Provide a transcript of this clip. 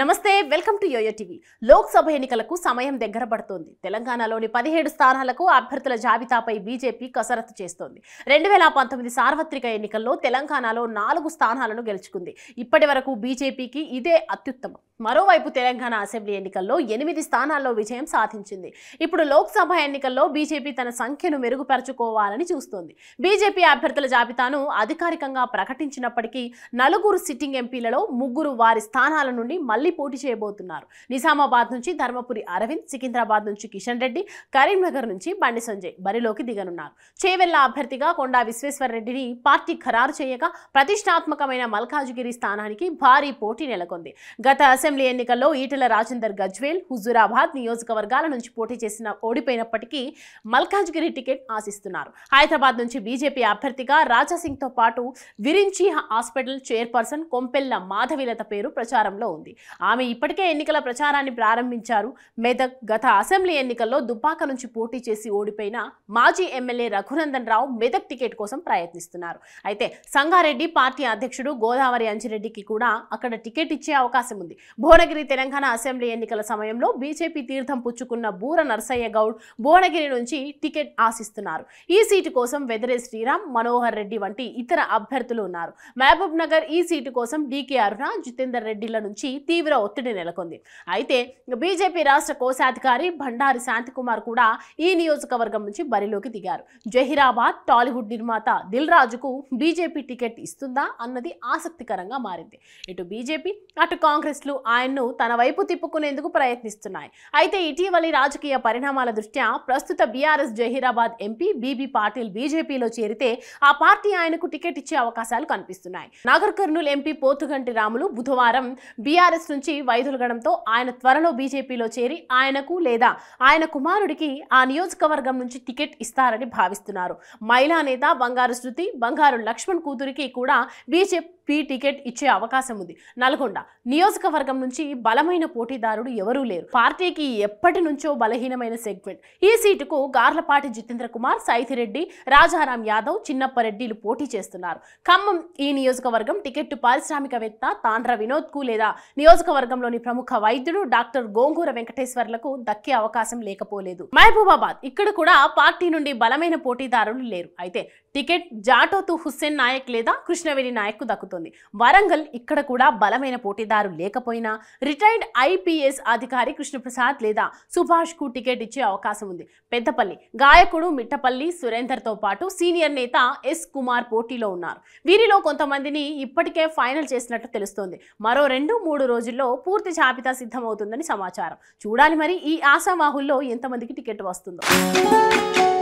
నమస్తే welcome to YOYO TV Lok Sabha ఎన్నికలకు సమయం దగ్గర పడుతోంది తెలంగాణలోని పదిహేడు స్థానాలకు అభ్యర్థుల జాబితాపై బీజేపీ కసరత్తు చేస్తోంది రెండు వేల పంతొమ్మిది సార్వత్రిక ఎన్నికల్లో తెలంగాణలో నాలుగు స్థానాలను గెలుచుకుంది ఇప్పటి వరకు బీజేపీకి ఇదే అత్యుత్తమం మరోవైపు తెలంగాణ అసెంబ్లీ ఎన్నికల్లో ఎనిమిది స్థానాల్లో విజయం సాధించింది ఇప్పుడు లోక్సభ ఎన్నికల్లో బీజేపీ తన సంఖ్యను మెరుగుపరచుకోవాలని చూస్తోంది బీజేపీ అభ్యర్థుల జాబితాను అధికారికంగా ప్రకటించినప్పటికీ నలుగురు సిట్టింగ్ ఎంపీలలో ముగ్గురు వారి స్థానాల నుండి మళ్లీ పోటీ చేయబోతున్నారు నిజామాబాద్ నుంచి ధర్మపురి అరవింద్ సికింద్రాబాద్ నుంచి కిషన్ రెడ్డి కరీంనగర్ నుంచి బండి సంజయ్ బరిలోకి దిగనున్నారు చేవెళ్ల అభ్యర్థిగా కొండా విశ్వేశ్వరరెడ్డిని పార్టీ ఖరారు చేయగా ప్రతిష్టాత్మకమైన మల్కాజ్గిరి స్థానానికి భారీ పోటీ నెలకొంది గత అసెంబ్లీ ఎన్నికల్లో ఈటల రాజేందర్ గజ్వేల్ హుజూరాబాద్ నియోజకవర్గాల నుంచి పోటీ చేసిన ఓడిపోయినప్పటికీ మల్కాజ్గిరి టికెట్ ఆశిస్తున్నారు హైదరాబాద్ నుంచి బీజేపీ అభ్యర్థిగా రాజాసింగ్తో పాటు విరించి హాస్పిటల్ చైర్పర్సన్ కొంపెల్ల మాధవీలత పేరు ప్రచారంలో ఉంది ఆమె ఇప్పటికే ఎన్నికల ప్రచారాన్ని ప్రారంభించారు మెదక్ గత అసెంబ్లీ ఎన్నికల్లో దుబ్బాక నుంచి పోటీ చేసి ఓడిపోయిన మాజీ ఎమ్మెల్యే రఘునందన్ రావు మెదక్ టికెట్ కోసం ప్రయత్నిస్తున్నారు అయితే సంగారెడ్డి పార్టీ అధ్యక్షుడు గోదావరి అంజిరెడ్డికి కూడా అక్కడ టికెట్ ఇచ్చే అవకాశం ఉంది భువనగిరి తెలంగాణ అసెంబ్లీ ఎన్నికల సమయంలో బీజేపీ తీర్థం పుచ్చుకున్న బూర నర్సయ్య గౌడ్ భువనగిరి నుంచి టికెట్ ఆశిస్తున్నారు ఈ సీటు కోసం వెదరే శ్రీరామ్ మనోహర్ రెడ్డి వంటి ఇతర అభ్యర్థులు ఉన్నారు మహబూబ్ నగర్ ఈ సీటు కోసం డీకే అరుణ జితేందర్ రెడ్డిల నుంచి తీవ్ర ఒత్తిడి నెలకొంది అయితే బీజేపీ రాష్ట్ర కోశాధికారి భండారి శాంతికుమార్ కూడా ఈ నియోజకవర్గం నుంచి బరిలోకి దిగారు జహీరాబాద్ టాలీవుడ్ నిర్మాత దిల్ రాజుకు బీజేపీ టికెట్ ఇస్తుందా అన్నది ఆసక్తికరంగా మారింది ఇటు బీజేపీ అటు కాంగ్రెస్లు ఆయన్ను తన వైపు తిప్పుకునేందుకు ప్రయత్నిస్తున్నాయి అయితే ఇటీవలి రాజకీయ పరిణామాల దృష్ట్యా ప్రస్తుత BRS Zaheerabad MP B B Patil బీజేపీలో చేరితే ఆ పార్టీ ఆయనకు టికెట్ ఇచ్చే అవకాశాలు కనిపిస్తున్నాయి నాగర్ కర్నూలు ఎంపీ పోతుగంటి రాములు బుధవారం బీఆర్ఎస్ నుంచి వైదొలగడంతో ఆయన త్వరలో బీజేపీలో చేరి ఆయనకు లేదా ఆయన కుమారుడికి ఆ నియోజకవర్గం నుంచి టికెట్ ఇస్తారని భావిస్తున్నారు మహిళా నేత బంగారు శృతి బంగారు లక్ష్మణ్ కూతురికి కూడా బీజేపీ ఫ్రీ టికెట్ ఇచ్చే అవకాశం ఉంది నల్గొండ నియోజకవర్గం నుంచి బలమైన పోటీదారుడు ఎవరూ లేరు పార్టీకి ఎప్పటి నుంచో బలహీనమైన సెగ్మెంట్ ఈ సీటుకు గార్లపాటి జితేంద్ర కుమార్ సైథిరెడ్డి రాజారాం యాదవ్ చిన్నప్పరెడ్డిలు పోటీ చేస్తున్నారు ఖమ్మం ఈ నియోజకవర్గం టికెట్ పారిశ్రామికవేత్త తాండ్ర వినోద్కు లేదా నియోజకవర్గంలోని ప్రముఖ వైద్యుడు డాక్టర్ గోంగూర వెంకటేశ్వర్లకు దక్కే అవకాశం లేకపోలేదు మహబూబాబాద్ ఇక్కడ కూడా పార్టీ నుండి బలమైన పోటీదారులు లేరు అయితే టికెట్ జాటోతు హుస్సేన్ నాయక్ లేదా కృష్ణవేణి నాయక్ దక్కుతుంది జరుగుతోంది వరంగల్ ఇక్కడ కూడా బలమైన పోటీదారు లేకపోయినా రిటైర్డ్ ఐపీఎస్ అధికారి కృష్ణప్రసాద్ లేదా సుభాష్ కు టికెట్ ఇచ్చే అవకాశం ఉంది పెద్దపల్లి గాయకుడు మిట్టపల్లి సురేందర్ తో పాటు సీనియర్ నేత ఎస్ కుమార్ పోటీలో ఉన్నారు వీరిలో కొంతమందిని ఇప్పటికే ఫైనల్ చేసినట్టు తెలుస్తోంది మరో రెండు మూడు రోజుల్లో పూర్తి జాబితా సిద్ధమవుతుందని సమాచారం చూడాలి మరి ఈ ఆశావాహుల్లో ఎంతమందికి టికెట్ వస్తుందో